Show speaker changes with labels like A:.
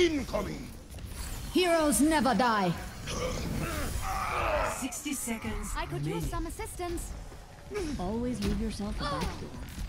A: Incoming! Heroes never die.
B: 60 seconds. I could use some assistance. Always leave yourself a back door.